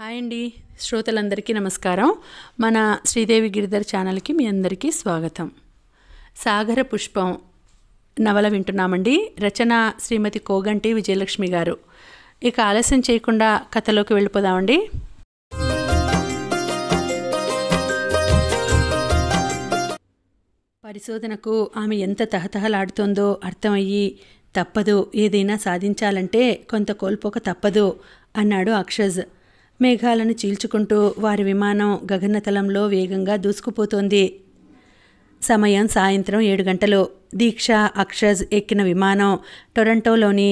hi అండి శ్రోతలందరికీ నమస్కారం మన శ్రీదేవి గిరిధర్ ఛానల్కి మీ అందరికీ స్వాగతం సాగర పుష్పం నవల వింటున్నామండి రచన శ్రీమతి కోగంటి విజయలక్ష్మి గారు ఇక ఆలస్యం చేయకుండా కథలోకి వెళ్ళిపోదామండి పరిశోధనకు ఆమె ఎంత తహతహలాడుతోందో అర్థమయ్యి తప్పదు ఏదైనా సాధించాలంటే కొంత కోల్పోక తప్పదు అన్నాడు అక్షజ్ మేఘాలను చీల్చుకుంటూ వారి విమానం గగనతలంలో వేగంగా దూసుకుపోతోంది సమయం సాయంత్రం ఏడు గంటలు దీక్ష అక్షజ్ ఎక్కిన విమానం టొరంటోలోని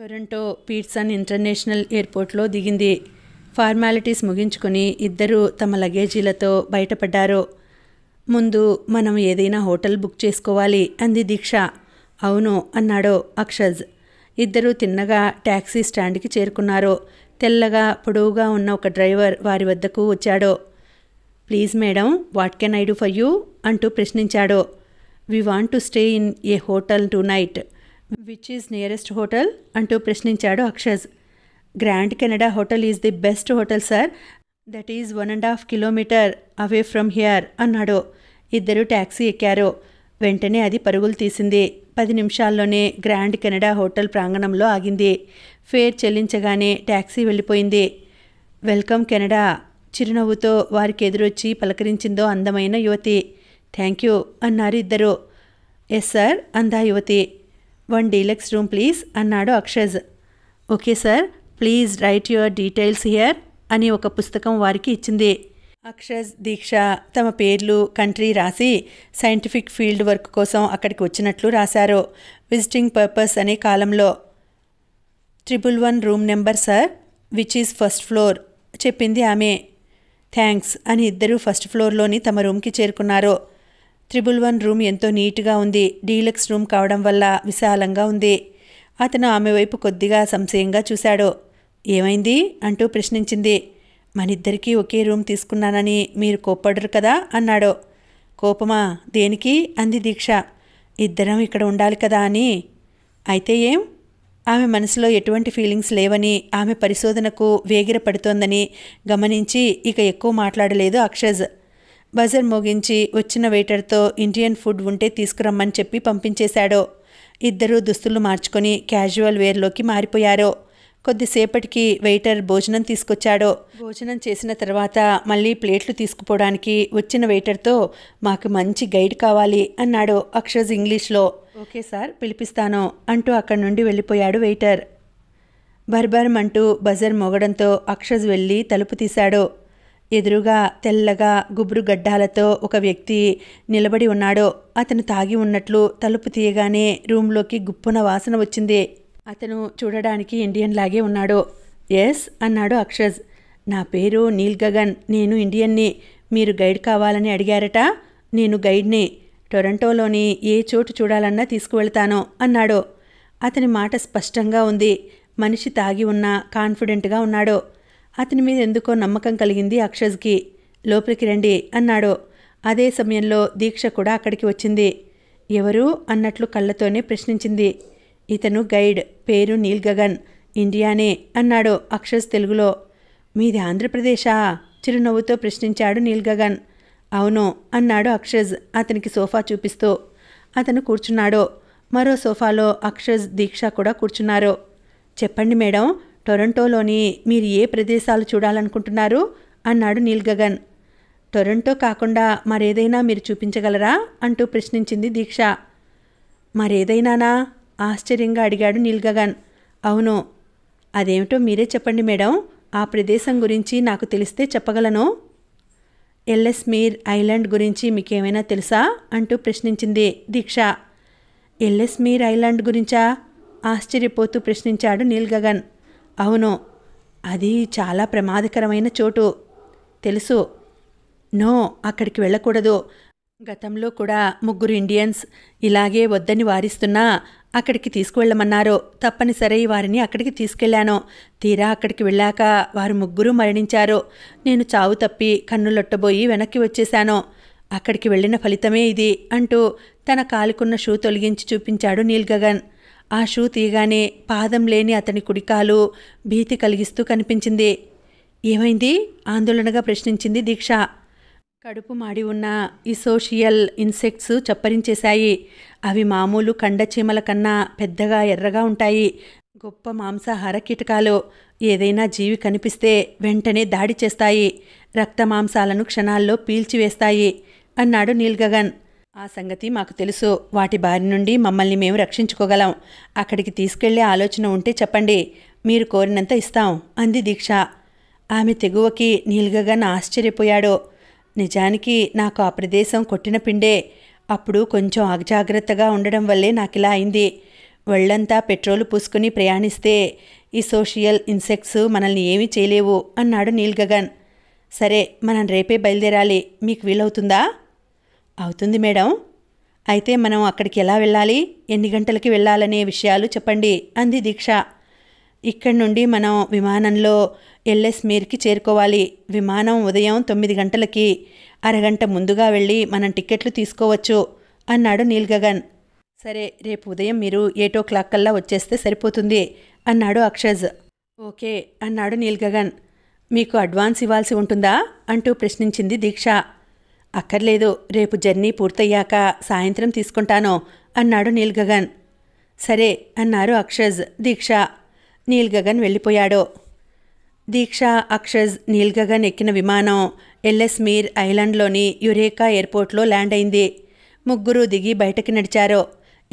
టొరంటో పీట్సన్ ఇంటర్నేషనల్ ఎయిర్పోర్ట్లో దిగింది ఫార్మాలిటీస్ ముగించుకుని ఇద్దరూ తమ లగేజీలతో బయటపడ్డారు ముందు మనం ఏదైనా హోటల్ బుక్ చేసుకోవాలి అంది దీక్ష అవును అన్నాడు అక్షజ్ ఇద్దరూ తిన్నగా ట్యాక్సీ స్టాండ్కి చేరుకున్నారు తెల్లగా పొడవుగా ఉన్న ఒక డ్రైవర్ వారి వద్దకు వచ్చాడో please madam what can I do for you అంటూ ప్రశ్నించాడో we want to stay in a hotel tonight which is nearest hotel అంటూ ప్రశ్నించాడు Akshaj grand Canada hotel is the best hotel sir that is one and half kilometer away from here అన్నాడు ఇద్దరు taxi ఎక్కారు వెంటనే అది పరుగులు తీసింది పది నిమిషాల్లోనే గ్రాండ్ కెనడా హోటల్ ప్రాంగణంలో ఆగింది ఫేర్ చెల్లించగానే ట్యాక్సీ వెళ్ళిపోయింది వెల్కమ్ కెనడా చిరునవ్వుతో వారికి ఎదురొచ్చి పలకరించిందో అందమైన యువతి థ్యాంక్ యూ అన్నారు ఇద్దరు ఎస్ సార్ అందా యువతి వన్ డీలక్స్ రూమ్ ప్లీజ్ అన్నాడు Akshaj okay sir please write your details here అని ఒక పుస్తకం వారికి ఇచ్చింది అక్షజ్ దీక్ష తమ పేర్లు కంట్రీ రాసి సైంటిఫిక్ ఫీల్డ్ వర్క్ కోసం అక్కడికి వచ్చినట్లు రాశారు విజిటింగ్ పర్పస్ అనే కాలంలో triple one room number sir which is first floor చెప్పింది ఆమె థ్యాంక్స్ అని ఇద్దరూ ఫస్ట్ ఫ్లోర్లోని తమ రూమ్కి చేరుకున్నారు త్రిబుల్ వన్ రూమ్ ఎంతో నీట్గా ఉంది డీలక్స్ రూమ్ కావడం వల్ల విశాలంగా ఉంది అతను ఆమె వైపు కొద్దిగా సంశయంగా చూశాడు ఏమైంది అంటూ ప్రశ్నించింది మనిద్దరికీ ఒకే రూమ్ తీసుకున్నానని మీరు కోప్పడరు కదా అన్నాడు కోపమా దేనికి అంది దీక్ష ఇద్దరం ఇక్కడ ఉండాలి కదా అని అయితే ఏం ఆమె మనసులో ఎటువంటి ఫీలింగ్స్ లేవని ఆమె పరిశోధనకు వేగిరపడుతోందని గమనించి ఇక ఎక్కువ మాట్లాడలేదు అక్షజ్ బజర్ మోగించి వచ్చిన వెయిటర్తో ఇండియన్ ఫుడ్ ఉంటే తీసుకురమ్మని చెప్పి పంపించేశాడో ఇద్దరూ దుస్తులు మార్చుకొని క్యాజువల్ వేర్లోకి మారిపోయారో కొద్దిసేపటికి వెయిటర్ భోజనం తీసుకొచ్చాడో భోజనం చేసిన తర్వాత మళ్ళీ ప్లేట్లు తీసుకుపోవడానికి వచ్చిన వెయిటర్తో మాకు మంచి గైడ్ కావాలి అన్నాడు అక్షజ్ ఇంగ్లీష్లో ఓకే సార్ పిలిపిస్తాను అంటూ అక్కడి నుండి వెళ్ళిపోయాడు వెయిటర్ బర్బర్మ్ అంటూ బజర్ మోగడంతో అక్షజ్ వెళ్ళి తలుపు తీశాడు ఎదురుగా తెల్లగా గుబురు గడ్డాలతో ఒక వ్యక్తి నిలబడి ఉన్నాడు అతను తాగి ఉన్నట్లు తలుపు తీయగానే రూమ్లోకి గుప్పున వాసన వచ్చింది అతను చూడడానికి ఇండియన్ లాగే ఉన్నాడు ఎస్ అన్నాడు అక్షజ్ నా పేరు నీల్ గగన్ నేను ఇండియన్ని మీరు గైడ్ కావాలని అడిగారట నేను గైడ్ని టొరంటోలోని ఏ చోటు చూడాలన్నా తీసుకువెళ్తాను అన్నాడు అతని మాట స్పష్టంగా ఉంది మనిషి తాగి ఉన్నా కాన్ఫిడెంట్గా ఉన్నాడు అతని మీద ఎందుకో నమ్మకం కలిగింది అక్షజ్కి లోపలికి రండి అన్నాడు అదే సమయంలో దీక్ష కూడా అక్కడికి వచ్చింది ఎవరు అన్నట్లు కళ్ళతోనే ప్రశ్నించింది ఇతను గైడ్ పేరు నీల్ గగన్ ఇండియానే అన్నాడు అక్షజ్ తెలుగులో మీది ఆంధ్రప్రదేశా చిరునవ్వుతో ప్రశ్నించాడు నీల్ గగన్ అవును అన్నాడు అక్షజ్ అతనికి సోఫా చూపిస్తూ అతను కూర్చున్నాడో మరో సోఫాలో అక్షజ్ దీక్ష కూడా కూర్చున్నారు చెప్పండి మేడం టొరంటోలోని మీరు ఏ ప్రదేశాలు చూడాలనుకుంటున్నారు అన్నాడు నీల్ గగన్ టొరంటో కాకుండా మరేదైనా మీరు చూపించగలరా అంటూ ప్రశ్నించింది దీక్ష మరేదైనానా ఆశ్చర్యంగా అడిగాడు నీల్ గగన్ అవును అదేమిటో మీరే చెప్పండి మేడం ఆ ప్రదేశం గురించి నాకు తెలిస్తే చెప్పగలను ఎల్ఎస్మీర్ ఐలాండ్ గురించి మీకేమైనా తెలుసా అంటూ ప్రశ్నించింది దీక్ష ఎల్ఎస్మీర్ ఐలాండ్ గురించా ఆశ్చర్యపోతూ ప్రశ్నించాడు నీల్ గగన్ అవును అది చాలా ప్రమాదకరమైన చోటు తెలుసు నో అక్కడికి వెళ్ళకూడదు గతంలో కూడా ముగ్గురు ఇండియన్స్ ఇలాగే వద్దని వారిస్తున్నా అక్కడికి తీసుకువెళ్ళమన్నారో తప్పనిసరి వారిని అక్కడికి తీసుకెళ్లాను తీరా అక్కడికి వెళ్ళాక వారు ముగ్గురు మరణించారు నేను చావు తప్పి కన్నులొట్టబోయి వెనక్కి వచ్చేశాను అక్కడికి వెళ్ళిన ఫలితమే ఇది అంటూ తన కాలుకున్న షూ తొలగించి చూపించాడు నీల్ గగన్ ఆ షూ తీయగానే పాదం లేని అతని కుడికాలు భీతి కలిగిస్తూ కనిపించింది ఏమైంది ఆందోళనగా ప్రశ్నించింది దీక్ష కడుపు మాడి ఉన్న సోషియల్ ఇన్సెక్ట్స్ చప్పరించేశాయి అవి మామూలు కండచీమల కన్నా పెద్దగా ఎర్రగా ఉంటాయి గొప్ప మాంసాహార కీటకాలు ఏదైనా జీవి కనిపిస్తే వెంటనే దాడి చేస్తాయి రక్త మాంసాలను క్షణాల్లో పీల్చివేస్తాయి అన్నాడు నీల్గగన్ ఆ సంగతి మాకు తెలుసు వాటి బారి నుండి మమ్మల్ని మేము రక్షించుకోగలం అక్కడికి తీసుకెళ్లే ఆలోచన ఉంటే చెప్పండి మీరు కోరినంత ఇస్తాం అంది దీక్ష ఆమె తెగువకి నీల్గగన్ ఆశ్చర్యపోయాడు నిజానికి నాకు ఆ ప్రదేశం కొట్టిన పిండే అప్పుడు కొంచెం అజాగ్రత్తగా ఉండడం వల్లే నాకు ఇలా అయింది వెళ్ళంతా పెట్రోల్ పూసుకుని ప్రయాణిస్తే ఈ సోషియల్ ఇన్సెక్ట్స్ మనల్ని ఏమీ చేయలేవు అన్నాడు నీల్ గగన్ సరే మనం రేపే బయలుదేరాలి మీకు వీలవుతుందా అవుతుంది మేడం అయితే మనం అక్కడికి ఎలా వెళ్ళాలి ఎన్ని గంటలకి వెళ్ళాలనే విషయాలు చెప్పండి అంది దీక్ష ఇక్కడి నుండి మనం విమానంలో ఎల్ఎస్మీర్కి చేరుకోవాలి విమానం ఉదయం తొమ్మిది గంటలకి అరగంట ముందుగా వెళ్ళి మనం టిక్కెట్లు తీసుకోవచ్చు అన్నాడు నీల్ గగన్ సరే రేపు ఉదయం మీరు ఎయిట్ ఓ క్లాక్ కల్లా వచ్చేస్తే సరిపోతుంది అన్నాడు అక్షజ్ ఓకే అన్నాడు నీల్ గగన్ మీకు అడ్వాన్స్ ఇవ్వాల్సి ఉంటుందా అంటూ ప్రశ్నించింది దీక్ష అక్కర్లేదు రేపు జర్నీ పూర్తయ్యాక సాయంత్రం తీసుకుంటాను అన్నాడు నీల్ గగన్ సరే అన్నారు అక్షజ్ దీక్ష నీల్ గగన్ వెళ్ళిపోయాడు దీక్ష అక్షజ్ నీల్గగన్ ఎక్కిన విమానం ఎల్ఎస్ మీర్ ఐలాండ్లోని యురేకా ఎయిర్పోర్ట్లో ల్యాండ్ అయింది ముగ్గురు దిగి బయటకి నడిచారు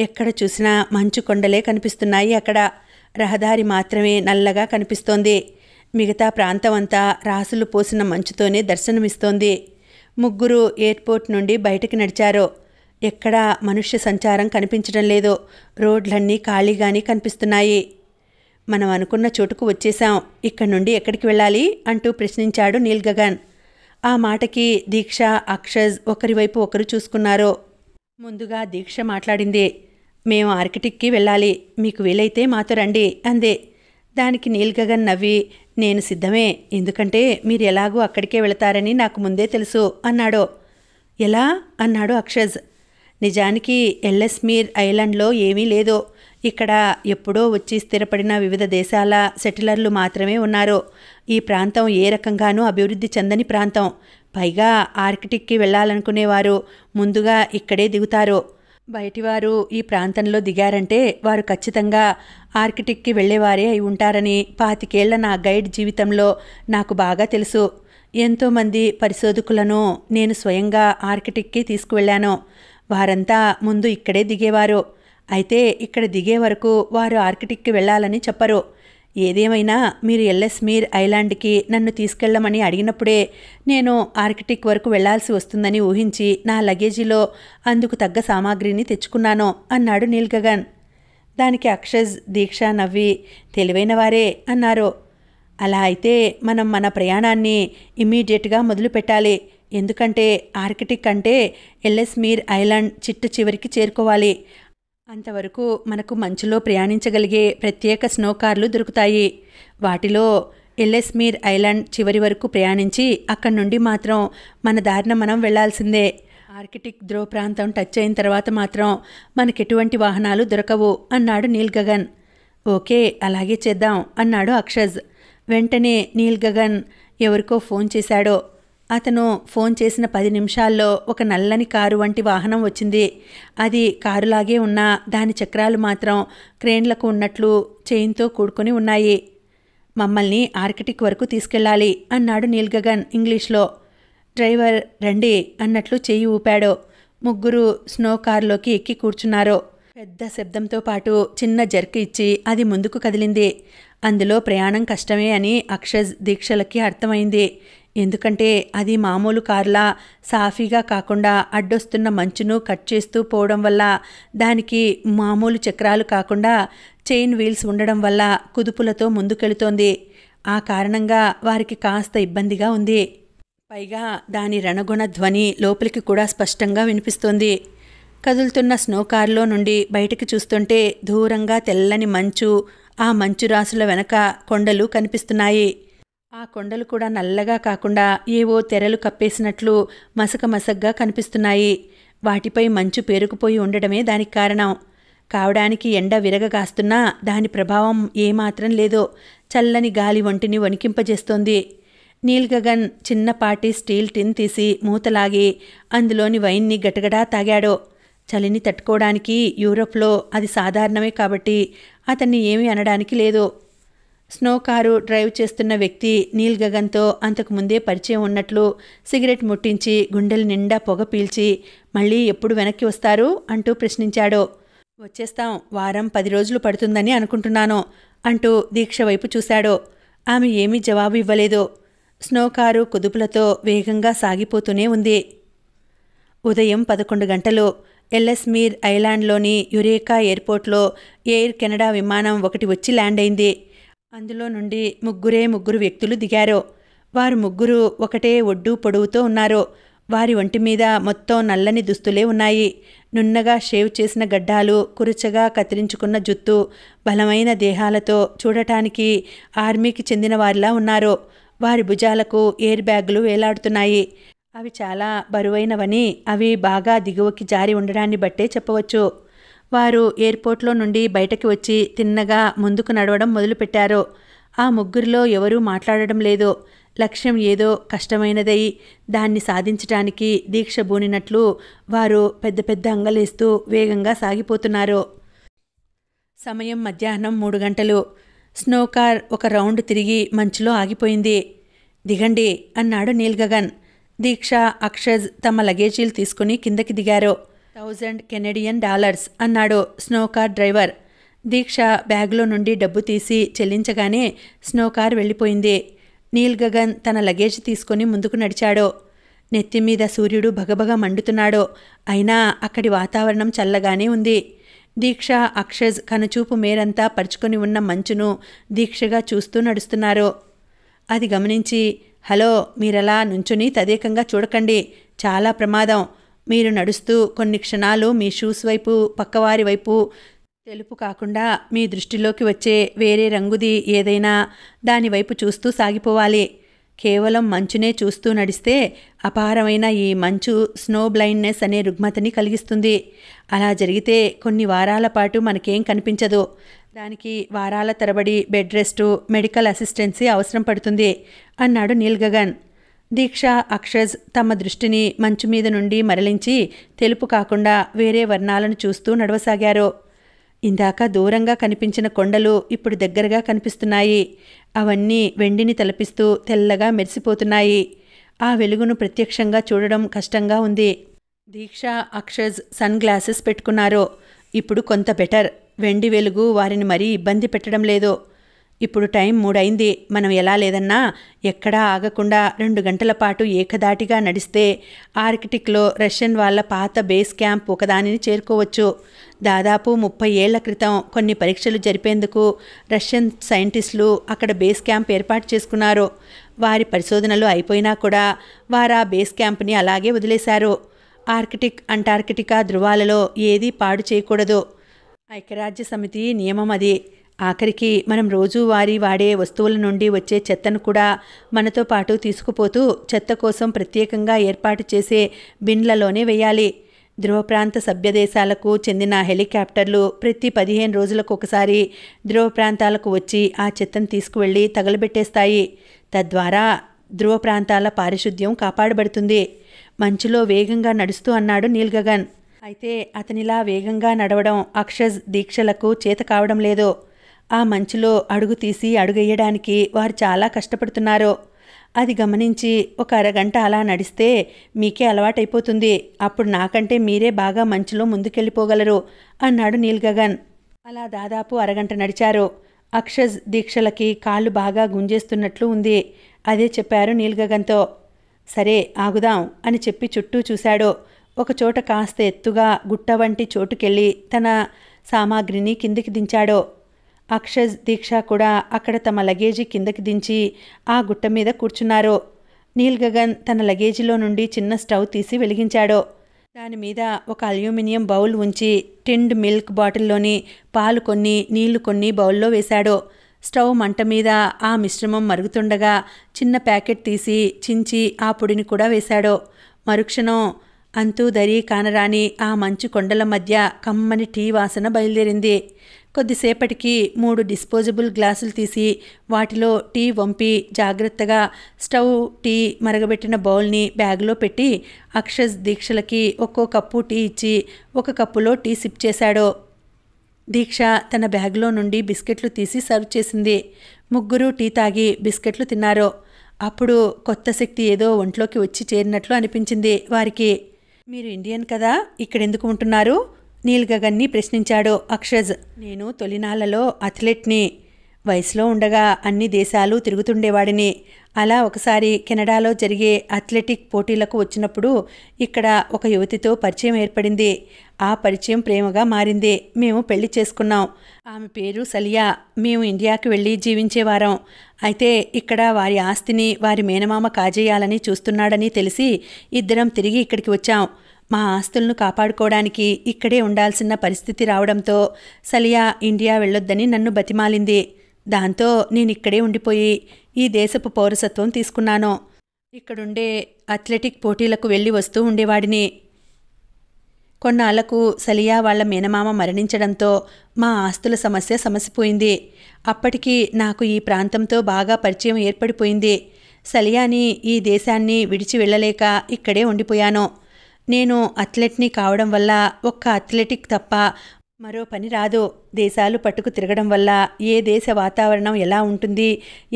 ఎక్కడ చూసినా మంచు కొండలే కనిపిస్తున్నాయి అక్కడ రహదారి మాత్రమే నల్లగా కనిపిస్తోంది మిగతా ప్రాంతం అంతా రాసులు పోసిన మంచుతోనే దర్శనమిస్తోంది ముగ్గురు ఎయిర్పోర్ట్ నుండి బయటకు నడిచారు ఎక్కడా మనుష్య సంచారం కనిపించడం లేదు రోడ్లన్నీ ఖాళీగానే కనిపిస్తున్నాయి మనం అనుకున్న చోటుకు వచ్చేశాం ఇక్కడి నుండి ఎక్కడికి వెళ్ళాలి అంటూ ప్రశ్నించాడు నీల్ గగన్ ఆ మాటకి దీక్ష అక్షజ్ ఒకరివైపు ఒకరు చూసుకున్నారో ముందుగా దీక్ష మాట్లాడింది మేము ఆర్కిటిక్కి వెళ్ళాలి మీకు వీలైతే మాతో రండి అందే దానికి నీల్ గగన్ నవ్వి నేను సిద్ధమే ఎందుకంటే మీరు ఎలాగూ అక్కడికే వెళతారని నాకు ముందే తెలుసు అన్నాడు ఎలా అన్నాడు అక్షజ్ నిజానికి ఎల్ఎస్మీర్ ఐలాండ్లో ఏమీ లేదో ఇక్కడ ఎప్పుడో వచ్చి స్థిరపడిన వివిధ దేశాల సెటిలర్లు మాత్రమే ఉన్నారు ఈ ప్రాంతం ఏ రకంగానూ అభివృద్ధి చెందని ప్రాంతం పైగా ఆర్కిటిక్కి వెళ్ళాలనుకునేవారు ముందుగా ఇక్కడే దిగుతారు బయటివారు ఈ ప్రాంతంలో దిగారంటే వారు ఖచ్చితంగా ఆర్కిటిక్కి వెళ్ళేవారే అయి ఉంటారని పాతికేళ్ల నా గైడ్ జీవితంలో నాకు బాగా తెలుసు ఎంతోమంది పరిశోధకులను నేను స్వయంగా ఆర్కిటిక్కి తీసుకువెళ్ళాను వారంతా ముందు ఇక్కడే దిగేవారు అయితే ఇక్కడ దిగే వరకు వారు ఆర్కిటిక్కి వెళ్ళాలని చెప్పరు ఏదేమైనా మీరు ఎల్లెస్మీర్ ఐలాండ్కి నన్ను తీసుకెళ్లమని అడిగినప్పుడే నేను ఆర్కిటిక్ వరకు వెళ్లాల్సి వస్తుందని ఊహించి నా లగేజీలో అందుకు తగ్గ సామాగ్రిని తెచ్చుకున్నాను అన్నాడు నీల్గగన్ దానికి అక్షజ్ దీక్ష నవ్వి తెలివైన వారే అన్నారు అలా అయితే మనం మన ప్రయాణాన్ని ఇమీడియట్గా మొదలుపెట్టాలి ఎందుకంటే ఆర్కిటిక్ అంటే ఎల్లెస్మీర్ ఐలాండ్ చిట్టు చివరికి చేరుకోవాలి అంతవరకు మనకు మంచులో ప్రయాణించగలిగే ప్రత్యేక స్నో కార్లు దొరుకుతాయి వాటిలో ఎల్ఎస్మీర్ ఐలాండ్ చివరి వరకు ప్రయాణించి అక్కడి నుండి మాత్రం మన దారిన మనం వెళ్లాల్సిందే ఆర్కిటిక్ ధ్రో ప్రాంతం టచ్ అయిన తర్వాత మాత్రం మనకెటువంటి వాహనాలు దొరకవు అన్నాడు నీల్ గగన్ ఓకే అలాగే చేద్దాం అన్నాడు అక్షజ్ వెంటనే నీల్ గగన్ ఎవరికో ఫోన్ చేశాడో అతను ఫోన్ చేసిన పది నిమిషాల్లో ఒక నల్లని కారు వంటి వాహనం వచ్చింది అది కారులాగే ఉన్న దాని చక్రాలు మాత్రం క్రేన్లకు ఉన్నట్లు చైన్తో కూడుకొని ఉన్నాయి మమ్మల్ని ఆర్కిటిక్ వరకు తీసుకెళ్ళాలి అన్నాడు నీల్గగన్ ఇంగ్లీష్లో డ్రైవర్ రండి అన్నట్లు చెయ్యి ఊపాడు ముగ్గురు స్నో కారులోకి ఎక్కి కూర్చున్నారు పెద్ద శబ్దంతో పాటు చిన్న జర్క్ ఇచ్చి అది ముందుకు కదిలింది అందులో ప్రయాణం కష్టమే అని అక్షజ్ దీక్షలకి అర్థమైంది ఎందుకంటే అది మామూలు కార్లా సాఫీగా కాకుండా అడ్డొస్తున్న మంచును కట్ చేస్తూ పోవడం వల్ల దానికి మామూలు చక్రాలు కాకుండా చైన్ వీల్స్ ఉండడం వల్ల కుదుపులతో ముందుకెళుతోంది ఆ కారణంగా వారికి కాస్త ఇబ్బందిగా ఉంది పైగా దాని రణగుణ ధ్వని లోపలికి కూడా స్పష్టంగా వినిపిస్తోంది కదులుతున్న స్నో కారులో నుండి బయటికి చూస్తుంటే దూరంగా తెల్లని మంచు ఆ మంచు రాసుల వెనక కొండలు కనిపిస్తున్నాయి ఆ కొండలు కూడా నల్లగా కాకుండా ఏవో తెరలు కప్పేసినట్లు మసక మసగ్గా కనిపిస్తున్నాయి వాటిపై మంచు పేరుకుపోయి ఉండడమే దానికి కారణం కావడానికి ఎండ విరగగాస్తున్నా దాని ప్రభావం ఏమాత్రం లేదో చల్లని గాలి ఒంటిని వణికింపజేస్తోంది నీల్గగన్ చిన్నపాటి స్టీల్ టిన్ తీసి మూతలాగి అందులోని వైన్ని గటగడా తాగాడు చలిని తట్టుకోవడానికి యూరోప్లో అది సాధారణమే కాబట్టి అతన్ని ఏమీ అనడానికి లేదు స్నో కారు డ్రైవ్ చేస్తున్న వ్యక్తి నీల్ గగన్తో అంతకుముందే పరిచయం ఉన్నట్లు సిగరెట్ ముట్టించి గుండెల నిండా పొగ పీల్చి మళ్ళీ ఎప్పుడు వెనక్కి వస్తారు అంటూ ప్రశ్నించాడు వచ్చేస్తాం వారం పది రోజులు పడుతుందని అనుకుంటున్నాను అంటూ దీక్ష వైపు చూశాడు ఆమె ఏమీ జవాబు ఇవ్వలేదు స్నో కారు కుదుపులతో వేగంగా సాగిపోతూనే ఉంది ఉదయం పదకొండు గంటలు ఎల్ఎస్మీర్ ఐలాండ్లోని యురేకా ఎయిర్పోర్ట్లో ఎయిర్ కెనడా విమానం ఒకటి వచ్చి ల్యాండ్ అయింది అందులో నుండి ముగ్గురే ముగ్గురు వ్యక్తులు దిగారో వారు ముగ్గురు ఒకటే ఒడ్డు పొడవుతో ఉన్నారు వారి ఒంటి మీద మొత్తం నల్లని దుస్తులే ఉన్నాయి నున్నగా షేవ్ చేసిన గడ్డాలు కురుచగా కత్తిరించుకున్న జుత్తు బలమైన దేహాలతో చూడటానికి ఆర్మీకి చెందిన వారిలా ఉన్నారు వారి భుజాలకు ఎయిర్ బ్యాగులు వేలాడుతున్నాయి అవి చాలా బరువైనవని అవి బాగా దిగువకి జారి ఉండడాన్ని బట్టే చెప్పవచ్చు వారు ఎయిర్పోర్ట్లో నుండి బయటకు వచ్చి తిన్నగా ముందుకు నడవడం మొదలుపెట్టారు ఆ ముగ్గురిలో ఎవరూ మాట్లాడడం లేదు లక్ష్యం ఏదో కష్టమైనదై దాన్ని సాధించటానికి దీక్ష బూనినట్లు వారు పెద్ద పెద్ద అంగలేస్తూ వేగంగా సాగిపోతున్నారు సమయం మధ్యాహ్నం మూడు గంటలు స్నోకార్ ఒక రౌండ్ తిరిగి మంచులో ఆగిపోయింది దిగండి అన్నాడు నీల్గగన్ దీక్ష అక్షజ్ తమ లగేజీలు తీసుకుని కిందకి దిగారు థౌజండ్ కెనడియన్ డాలర్స్ అన్నాడు స్నో కార్ డ్రైవర్ దీక్ష బ్యాగ్లో నుండి డబ్బు తీసి చెల్లించగానే స్నో కార్ వెళ్ళిపోయింది నీల్ గగన్ తన లగేజ్ తీసుకుని ముందుకు నడిచాడు నెత్తిమీద సూర్యుడు భగభగ మండుతున్నాడు అయినా అక్కడి వాతావరణం చల్లగానే ఉంది దీక్ష అక్షజ్ కనుచూపు మేరంతా పరుచుకొని ఉన్న మంచును దీక్షగా చూస్తూ నడుస్తున్నారు అది గమనించి హలో మీరలా నుంచుని తదేకంగా చూడకండి చాలా ప్రమాదం మీరు నడుస్తూ కొన్ని క్షణాలు మీ షూస్ వైపు పక్కవారి వైపు తెలుపు కాకుండా మీ దృష్టిలోకి వచ్చే వేరే రంగుది ఏదైనా దానివైపు చూస్తూ సాగిపోవాలి కేవలం మంచునే చూస్తూ నడిస్తే అపారమైన ఈ మంచు స్నో బ్లైండ్నెస్ అనే రుగ్మతని కలిగిస్తుంది అలా జరిగితే కొన్ని వారాల పాటు మనకేం కనిపించదు దానికి వారాల తరబడి బెడ్ రెస్టు మెడికల్ అసిస్టెన్సీ అవసరం పడుతుంది అన్నాడు నీల్ గగన్ దీక్ష అక్షజ్ తమ దృష్టిని మంచు మీద నుండి మరలించి తెలుపు కాకుండా వేరే వర్ణాలను చూస్తూ నడవసాగారు ఇందాక దూరంగా కనిపించిన కొండలు ఇప్పుడు దగ్గరగా కనిపిస్తున్నాయి అవన్నీ వెండిని తలపిస్తూ తెల్లగా మెరిసిపోతున్నాయి ఆ వెలుగును ప్రత్యక్షంగా చూడడం కష్టంగా ఉంది దీక్ష అక్షజ్ సన్ గ్లాసెస్ పెట్టుకున్నారు ఇప్పుడు కొంత బెటర్ వెండి వెలుగు వారిని మరీ ఇబ్బంది పెట్టడం లేదు ఇప్పుడు టైం మూడైంది మనం ఎలా లేదన్నా ఎక్కడా ఆగకుండా రెండు గంటల పాటు ఏకదాటిగా నడిస్తే ఆర్కిటిక్లో రష్యన్ వాళ్ళ పాత బేస్ క్యాంప్ ఒకదానిని చేరుకోవచ్చు దాదాపు ముప్పై ఏళ్ల క్రితం కొన్ని పరీక్షలు జరిపేందుకు రష్యన్ సైంటిస్టులు అక్కడ బేస్ క్యాంప్ ఏర్పాటు చేసుకున్నారు వారి పరిశోధనలు అయిపోయినా కూడా వారు ఆ బేస్ క్యాంప్ని అలాగే వదిలేశారు ఆర్కిటిక్ అంటార్కిటికా ధృవాలలో ఏదీ పాడు చేయకూడదు ఐక్యరాజ్య సమితి నియమం అది ఆఖరికి మనం రోజువారీ వాడే వస్తువుల నుండి వచ్చే చెత్తను కూడా మనతో పాటు తీసుకుపోతూ చెత్త కోసం ప్రత్యేకంగా ఏర్పాటు చేసే బిన్లలోనే వేయాలి ధ్రువ ప్రాంత సభ్యదేశాలకు చెందిన హెలికాప్టర్లు ప్రతి పదిహేను రోజులకు ఒకసారి ధ్రువ ప్రాంతాలకు వచ్చి ఆ చెత్తను తీసుకువెళ్ళి తగలబెట్టేస్తాయి తద్వారా ధ్రువ ప్రాంతాల పారిశుద్ధ్యం కాపాడబడుతుంది మంచులో వేగంగా నడుస్తూ అన్నాడు నీల్ గగన్ అయితే అతనిలా వేగంగా నడవడం అక్షజ్ దీక్షలకు చేత కావడం లేదు ఆ మంచులో అడుగు తీసి అడుగెయ్యడానికి వారు చాలా కష్టపడుతున్నారో అది గమనించి ఒక అరగంట అలా నడిస్తే మీకే అలవాటైపోతుంది అప్పుడు నాకంటే మీరే బాగా మంచులో ముందుకెళ్ళిపోగలరు అన్నాడు నీల్ గగన్ అలా దాదాపు అరగంట నడిచారు అక్షజ్ దీక్షలకి కాళ్ళు బాగా గుంజేస్తున్నట్లు ఉంది అదే చెప్పారు నీల్ గగన్తో సరే ఆగుదాం అని చెప్పి చుట్టూ చూశాడు ఒకచోట కాస్త ఎత్తుగా గుట్ట వంటి చోటుకెళ్ళి తన సామాగ్రిని కిందికి దించాడో అక్షజ్ దీక్ష కూడా అక్కడ తమ లగేజీ కిందకి దించి ఆ గుట్ట మీద కూర్చున్నారు నీల్ గగన్ తన లగేజీలో నుండి చిన్న స్టవ్ తీసి వెలిగించాడు దాని మీద ఒక అల్యూమినియం బౌల్ ఉంచి టిండ్ మిల్క్ బాటిల్లోని పాలు కొన్ని నీళ్లు కొన్ని బౌల్లో వేశాడు స్టవ్ మంట మీద ఆ మిశ్రమం మరుగుతుండగా చిన్న ప్యాకెట్ తీసి చించి ఆ పొడిని కూడా వేశాడు మరుక్షణం అంతూ దరి కానరాని ఆ మంచు కొండల మధ్య కమ్మని టీ వాసన బయలుదేరింది కొద్దిసేపటికి మూడు డిస్పోజబుల్ గ్లాసులు తీసి వాటిలో టీ వంపి జాగ్రత్తగా స్టవ్ టీ మరగబెట్టిన బౌల్ని బ్యాగ్లో పెట్టి అక్షస్ దీక్షలకి ఒక్కో కప్పు టీ ఇచ్చి ఒక కప్పులో టీ సిప్ చేశాడు దీక్ష తన బ్యాగ్లో నుండి బిస్కెట్లు తీసి సర్వ్ చేసింది ముగ్గురు టీ తాగి బిస్కెట్లు తిన్నారు అప్పుడు కొత్త శక్తి ఏదో ఒంట్లోకి వచ్చి చేరినట్లు అనిపించింది వారికి మీరు ఇండియన్ కదా ఇక్కడెందుకు ఉంటున్నారు నీల్ గగన్ని ప్రశ్నించాడు అక్షజ్ నేను తొలినాళ్లలో అథ్లెట్ని వయసులో ఉండగా అన్ని దేశాలు తిరుగుతుండేవాడిని అలా ఒకసారి కెనడాలో జరిగే అథ్లెటిక్ పోటీలకు వచ్చినప్పుడు ఇక్కడ ఒక యువతితో పరిచయం ఏర్పడింది ఆ పరిచయం ప్రేమగా మారింది మేము పెళ్లి చేసుకున్నాం ఆమె పేరు సలియా మేము ఇండియాకి వెళ్ళి జీవించేవారం అయితే ఇక్కడ వారి ఆస్తిని వారి మేనమామ కాజేయాలని చూస్తున్నాడని తెలిసి ఇద్దరం తిరిగి ఇక్కడికి వచ్చాం మా ఆస్తులను కాపాడుకోవడానికి ఇక్కడే ఉండాల్సిన పరిస్థితి రావడంతో సలియా ఇండియా వెళ్ళొద్దని నన్ను బతిమాలింది దాంతో నేను ఇక్కడే ఉండిపోయి ఈ దేశపు పౌరసత్వం తీసుకున్నాను ఇక్కడుండే అథ్లెటిక్ పోటీలకు వెళ్ళి వస్తూ ఉండేవాడిని కొన్నాళ్లకు సలియా వాళ్ల మేనమామ మరణించడంతో మా ఆస్తుల సమస్య సమసిపోయింది అప్పటికి నాకు ఈ ప్రాంతంతో బాగా పరిచయం ఏర్పడిపోయింది సలియాని ఈ దేశాన్ని విడిచి వెళ్ళలేక ఇక్కడే ఉండిపోయాను నేను అథ్లెట్ని కావడం వల్ల ఒక్క అథ్లెటిక్ తప్ప మరో పని రాదు దేశాలు పట్టుకు తిరగడం వల్ల ఏ దేశ వాతావరణం ఎలా ఉంటుంది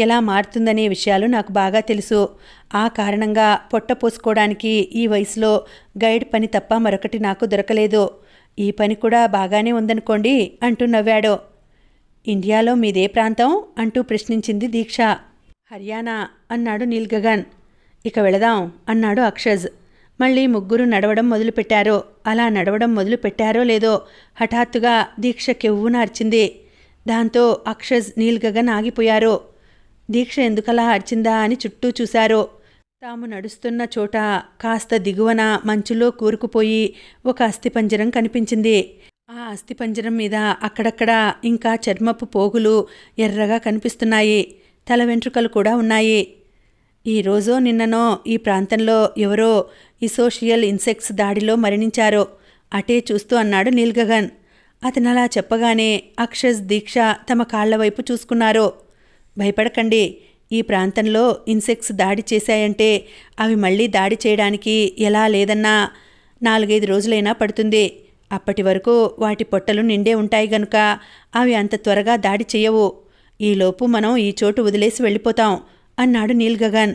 ఎలా మారుతుందనే విషయాలు నాకు బాగా తెలుసు ఆ కారణంగా పొట్ట పోసుకోవడానికి ఈ వయసులో గైడ్ పని తప్ప మరొకటి నాకు దొరకలేదు ఈ పని కూడా బాగానే ఉందనుకోండి అంటూ నవ్వాడు ఇండియాలో మీదే ప్రాంతం అంటూ ప్రశ్నించింది దీక్ష హర్యానా అన్నాడు నీల్ గగన్ ఇక వెళదాం అన్నాడు అక్షజ్ మళ్ళీ ముగ్గురు నడవడం మొదలుపెట్టారో అలా నడవడం మొదలుపెట్టారో లేదో హఠాత్తుగా దీక్ష కెవ్వున అర్చింది దాంతో అక్షజ్ నీల్గగన్ ఆగిపోయారు దీక్ష ఎందుకలా అర్చిందా అని చుట్టూ చూశారు తాము నడుస్తున్న చోట కాస్త దిగువన మంచులో కూరుకుపోయి ఒక అస్థిపంజరం కనిపించింది ఆ అస్థిపంజరం మీద అక్కడక్కడ ఇంకా చర్మపు పోగులు ఎర్రగా కనిపిస్తున్నాయి తల వెంట్రుకలు కూడా ఉన్నాయి ఈరోజో నిన్ననో ఈ ప్రాంతంలో ఎవరో ఈ సోషియల్ ఇన్సెక్ట్స్ దాడిలో మరణించారో అటే చూస్తూ అన్నాడు నీల్గగన్ అతను అలా చెప్పగానే అక్షస్ దీక్ష తమ కాళ్ల వైపు చూసుకున్నారు భయపడకండి ఈ ప్రాంతంలో ఇన్సెక్ట్స్ దాడి చేశాయంటే అవి మళ్ళీ దాడి చేయడానికి ఎలా లేదన్నా నాలుగైదు రోజులైనా పడుతుంది అప్పటి వరకు వాటి పొట్టలు నిండే ఉంటాయి గనుక అవి అంత త్వరగా దాడి చేయవు ఈలోపు మనం ఈ చోటు వదిలేసి వెళ్ళిపోతాం అన్నాడు నీల్గగన్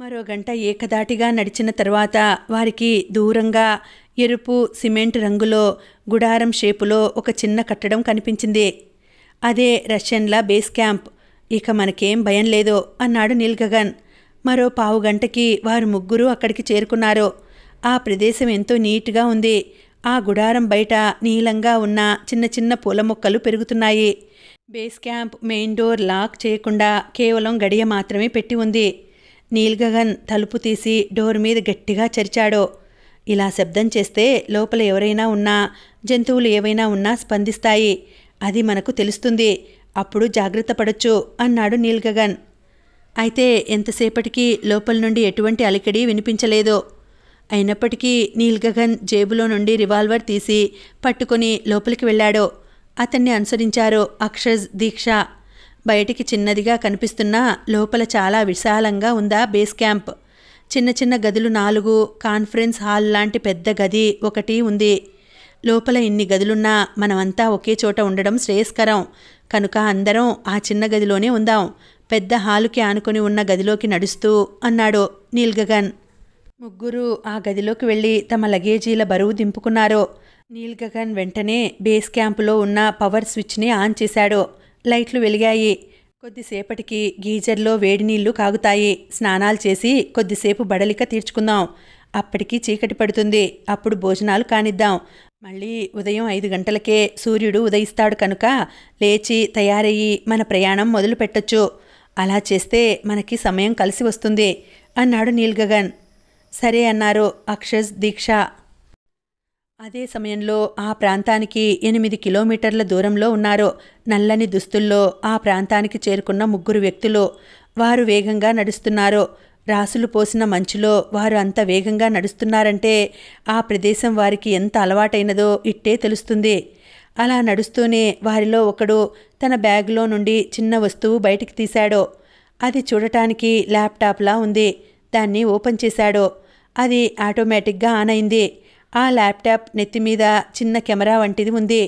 మరో గంట ఏకదాటిగా నడిచిన తర్వాత వారికి దూరంగా ఎరుపు సిమెంట్ రంగులో గుడారం షేపులో ఒక చిన్న కట్టడం కనిపించింది అదే రష్యన్ల బేస్ క్యాంప్ ఇక మనకేం భయం లేదో అన్నాడు నీల్గగన్ మరో పావు గంటకి వారు ముగ్గురు అక్కడికి చేరుకున్నారు ఆ ప్రదేశం ఎంతో నీట్గా ఉంది ఆ గుడారం బయట నీలంగా ఉన్న చిన్న చిన్న పూల మొక్కలు పెరుగుతున్నాయి base camp main door lock చేయకుండా కేవలం గడియ మాత్రమే పెట్టి ఉంది నీల్గగన్ తలుపు తీసి డోర్ మీద గట్టిగా చరిచాడు ఇలా శబ్దం చేస్తే లోపల ఎవరైనా ఉన్నా జంతువులు ఏవైనా ఉన్నా స్పందిస్తాయి అది మనకు తెలుస్తుంది అప్పుడు జాగ్రత్త పడొచ్చు అన్నాడు నీల్గగన్ అయితే ఎంతసేపటికి లోపల నుండి ఎటువంటి అలికడి వినిపించలేదు అయినప్పటికీ నీల్గగన్ జేబులో నుండి రివాల్వర్ తీసి పట్టుకొని లోపలికి వెళ్ళాడు అతన్ని అనుసరించారు అక్షజ్ దీక్ష బయటికి చిన్నదిగా కనిపిస్తున్నా లోపల చాలా విశాలంగా ఉందా బేస్ క్యాంప్ చిన్న చిన్న గదులు నాలుగు కాన్ఫరెన్స్ హాల్ లాంటి పెద్ద గది ఒకటి ఉంది లోపల ఇన్ని గదులున్నా మనమంతా ఒకే చోట ఉండడం శ్రేయస్కరం కనుక అందరం ఆ చిన్న గదిలోనే ఉందాం పెద్ద హాలుకి ఆనుకొని ఉన్న గదిలోకి నడుస్తూ అన్నాడు నీల్గగన్ ముగ్గురు ఆ గదిలోకి వెళ్ళి తమ లగేజీల బరువు దింపుకున్నారు నీల్ గగన్ వెంటనే బేస్ క్యాంపులో ఉన్న పవర్ స్విచ్ని ఆన్ చేశాడు లైట్లు వెలిగాయి కొద్దిసేపటికి గీజర్లో వేడి నీళ్లు కాగుతాయి స్నానాలు చేసి కొద్దిసేపు బడలిక తీర్చుకుందాం అప్పటికి చీకటి పడుతుంది అప్పుడు భోజనాలు కానిద్దాం మళ్ళీ ఉదయం ఐదు గంటలకే సూర్యుడు ఉదయిస్తాడు కనుక లేచి తయారయ్యి మన ప్రయాణం మొదలు పెట్టొచ్చు అలా చేస్తే మనకి సమయం కలిసి వస్తుంది అన్నాడు నీల్ గగన్ సరే అన్నారు అక్షజ్ దీక్ష అదే సమయంలో ఆ ప్రాంతానికి ఎనిమిది కిలోమీటర్ల దూరంలో ఉన్నారు నల్లని దుస్తుల్లో ఆ ప్రాంతానికి చేరుకున్న ముగ్గురు వ్యక్తులు వారు వేగంగా నడుస్తున్నారు రాసులు పోసిన మంచులో వారు అంత వేగంగా నడుస్తున్నారంటే ఆ ప్రదేశం వారికి ఎంత అలవాటైనదో ఇట్టే తెలుస్తుంది అలా నడుస్తూనే వారిలో ఒకడు తన బ్యాగ్లో నుండి చిన్న వస్తువు బయటికి తీశాడు అది చూడటానికి ల్యాప్టాప్లా ఉంది దాన్ని ఓపెన్ చేశాడు అది ఆటోమేటిక్గా ఆన్ అయింది ఆ ల్యాప్టాప్ నెత్తిమీద చిన్న కెమెరా వంటిది ఉంది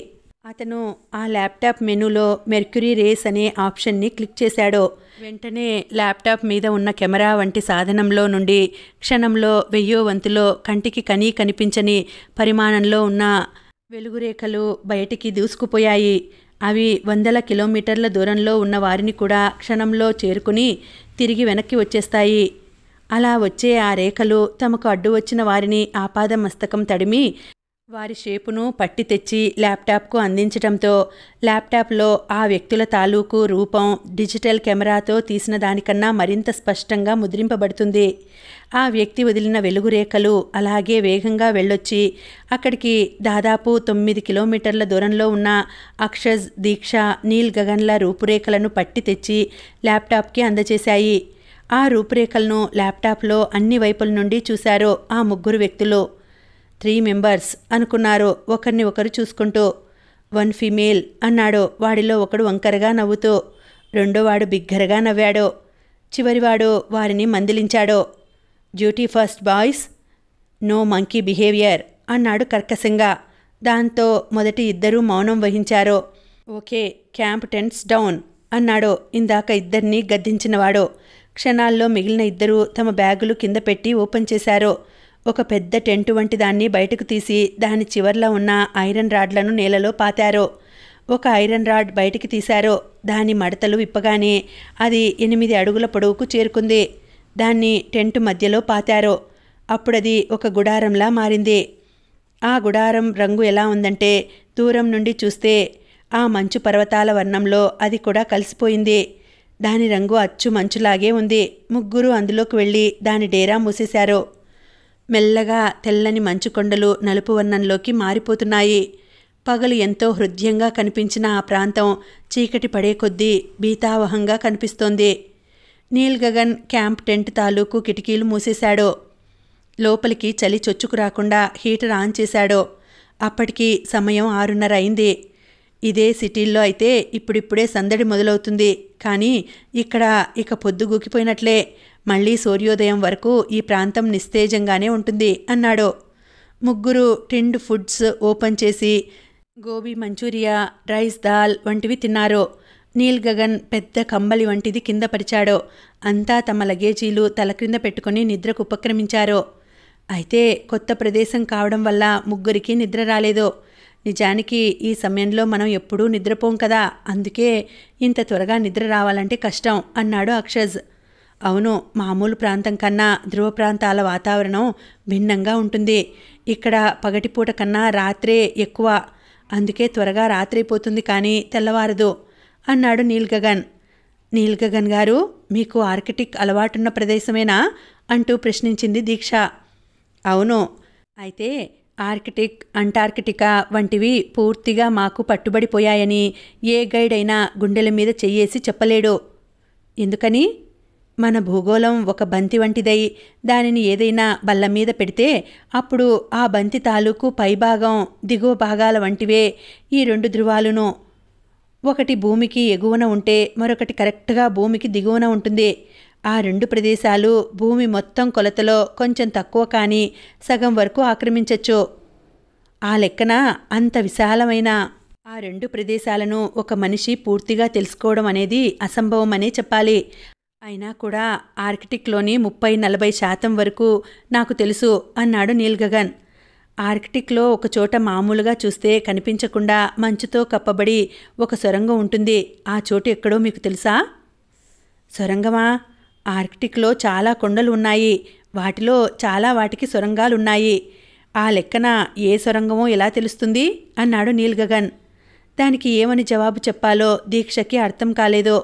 అతను ఆ ల్యాప్టాప్ మెనూలో మెర్క్యూరీ రేస్ అనే ఆప్షన్ని క్లిక్ చేశాడు వెంటనే ల్యాప్టాప్ మీద ఉన్న కెమెరా వంటి సాధనంలో నుండి క్షణంలో వెయ్యో వంతులో కంటికి కనీ కనిపించని పరిమాణంలో ఉన్న వెలుగురేఖలు బయటికి దూసుకుపోయాయి అవి వందల కిలోమీటర్ల దూరంలో ఉన్న వారిని కూడా క్షణంలో చేరుకుని తిరిగి వెనక్కి వచ్చేస్తాయి అలా వచ్చే ఆ రేఖలు తమకు అడ్డు వచ్చిన వారిని ఆపాద మస్తకం తడిమి వారి షేపును పట్టి తెచ్చి ల్యాప్టాప్కు అందించడంతో ల్యాప్టాప్లో ఆ వ్యక్తుల తాలూకు రూపం డిజిటల్ కెమెరాతో తీసిన దానికన్నా మరింత స్పష్టంగా ముద్రింపబడుతుంది ఆ వ్యక్తి వదిలిన వెలుగురేఖలు అలాగే వేగంగా వెళ్ళొచ్చి అక్కడికి దాదాపు తొమ్మిది కిలోమీటర్ల దూరంలో ఉన్న అక్షజ్ దీక్ష నీల్ గగన్ల రూపురేఖలను పట్టి తెచ్చి ల్యాప్టాప్కి అందజేశాయి ఆ రూపురేఖలను ల్యాప్టాప్లో అన్ని వైపుల నుండి చూశారో ఆ ముగ్గురు వ్యక్తులు త్రీ మెంబర్స్ అనుకున్నారో ఒకరిని ఒకరు చూసుకుంటూ వన్ ఫీమేల్ అన్నాడో వాడిలో ఒకడు వంకరగా నవ్వుతూ రెండోవాడు బిగ్గరగా నవ్వాడో చివరివాడు వారిని మందిలించాడో duty first boys no monkey behaviour అన్నాడు కర్కశంగా దాంతో మొదటి ఇద్దరూ మౌనం వహించారో ఓకే క్యాంప్ టెంట్స్ డౌన్ అన్నాడో ఇందాక ఇద్దరినీ గద్దించినవాడో క్షణాల్లో మిగిలిన ఇద్దరూ తమ బ్యాగులు కింద పెట్టి ఓపెన్ చేశారో ఒక పెద్ద టెంట్ వంటి దాన్ని బయటకు తీసి దాని చివర్లో ఉన్న ఐరన్ రాడ్లను నేలలో పాతారు ఒక ఐరన్ రాడ్ బయటికి తీశారో దాని మడతలు విప్పగానే అది ఎనిమిది అడుగుల పొడవుకు చేరుకుంది దాన్ని టెంట్ మధ్యలో పాతారు అప్పుడది ఒక గుడారంలా మారింది ఆ గుడారం రంగు ఎలా ఉందంటే దూరం నుండి చూస్తే ఆ మంచు పర్వతాల వర్ణంలో అది కూడా కలిసిపోయింది దాని రంగు అచ్చు మంచులాగే ఉంది ముగ్గురు అందులోకి వెళ్ళి దాని డేరా మూసేశారు మెల్లగా తెల్లని మంచుకొండలు నలుపు వర్ణంలోకి మారిపోతున్నాయి పగలు ఎంతో హృదయంగా కనిపించిన ఆ ప్రాంతం చీకటి పడే కొద్దీ భీతావహంగా కనిపిస్తోంది నీల్ గగన్ క్యాంప్ టెంట్ తాలూకు కిటికీలు మూసేశాడు లోపలికి చలి చొచ్చుకు రాకుండా హీటర్ ఆన్ చేశాడు అప్పటికీ సమయం ఆరున్నర అయింది ఇదే సిటీల్లో అయితే ఇప్పుడిప్పుడే సందడి మొదలవుతుంది కానీ ఇక్కడ ఇక పొద్దు గుకిపోయినట్లే మళ్ళీ సూర్యోదయం వరకు ఈ ప్రాంతం నిస్తేజంగానే ఉంటుంది అన్నాడు ముగ్గురు టిండ్ ఫుడ్స్ ఓపెన్ చేసి గోబీ మంచూరియా రైస్ దాల్ వంటివి తిన్నారు నీల్ గగన్ పెద్ద కంబలి వంటిది కింద పరిచాడు అంతా తమ లగేజీలు తల క్రింద పెట్టుకుని నిద్రకు ఉపక్రమించారు అయితే కొత్త ప్రదేశం కావడం వల్ల ముగ్గురికి నిద్ర రాలేదు నిజానికి ఈ సమయంలో మనం ఎప్పుడూ నిద్రపోం కదా అందుకే ఇంత త్వరగా నిద్ర రావాలంటే కష్టం అన్నాడు అక్షజ్ అవును మామూలు ప్రాంతం కన్నా ధ్రువ ప్రాంతాల వాతావరణం భిన్నంగా ఉంటుంది ఇక్కడ పగటిపూట కన్నా రాత్రే ఎక్కువ అందుకే త్వరగా రాత్రైపోతుంది కానీ తెల్లవారదు అన్నాడు నీల్ గగన్ నీల్ గగన్ గారు మీకు ఆర్కిటిక్ అలవాటున్న ప్రదేశమేనా అంటూ ప్రశ్నించింది దీక్ష అవును అయితే ఆర్కిటిక్ అంటార్కిటికా వంటివి పూర్తిగా మాకు పట్టుబడిపోయాయని ఏ గైడ్ అయినా గుండెల మీద చెయ్యేసి చెప్పలేడు ఎందుకని మన భూగోళం ఒక బంతి వంటిదై దానిని ఏదైనా బల్ల మీద పెడితే అప్పుడు ఆ బంతి తాలూకు పైభాగం దిగువ భాగాల వంటివే ఈ రెండు ధృవాలును ఒకటి భూమికి ఎగువన ఉంటే మరొకటి కరెక్ట్గా భూమికి దిగువన ఉంటుంది ఆ రెండు ప్రదేశాలు భూమి మొత్తం కొలతలో కొంచెం తక్కువ కానీ సగం వరకు ఆక్రమించవచ్చు ఆ లెక్కన అంత విశాలమైన ఆ రెండు ప్రదేశాలను ఒక మనిషి పూర్తిగా తెలుసుకోవడం అనేది అసంభవం అనే చెప్పాలి అయినా కూడా ఆర్కిటిక్లోని ముప్పై నలభై శాతం వరకు నాకు తెలుసు అన్నాడు నీల్ గగన్ ఆర్కిటిక్లో ఒకచోట మామూలుగా చూస్తే కనిపించకుండా మంచుతో కప్పబడి ఒక సొరంగం ఉంటుంది ఆ చోటు ఎక్కడో మీకు తెలుసా సొరంగమా ఆర్కిటిక్లో చాలా కొండలు ఉన్నాయి వాటిలో చాలా వాటికి సొరంగాలున్నాయి ఆ లెక్కన ఏ సొరంగమో ఎలా తెలుస్తుంది అన్నాడు నీల్ గగన్ దానికి ఏమని జవాబు చెప్పాలో దీక్షకి అర్థం కాలేదో